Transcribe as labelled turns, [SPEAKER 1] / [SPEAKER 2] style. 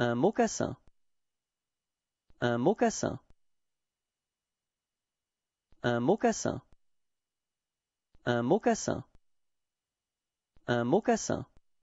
[SPEAKER 1] Un mocassin. Un mocassin. Un mocassin. Un mocassin. Un mocassin.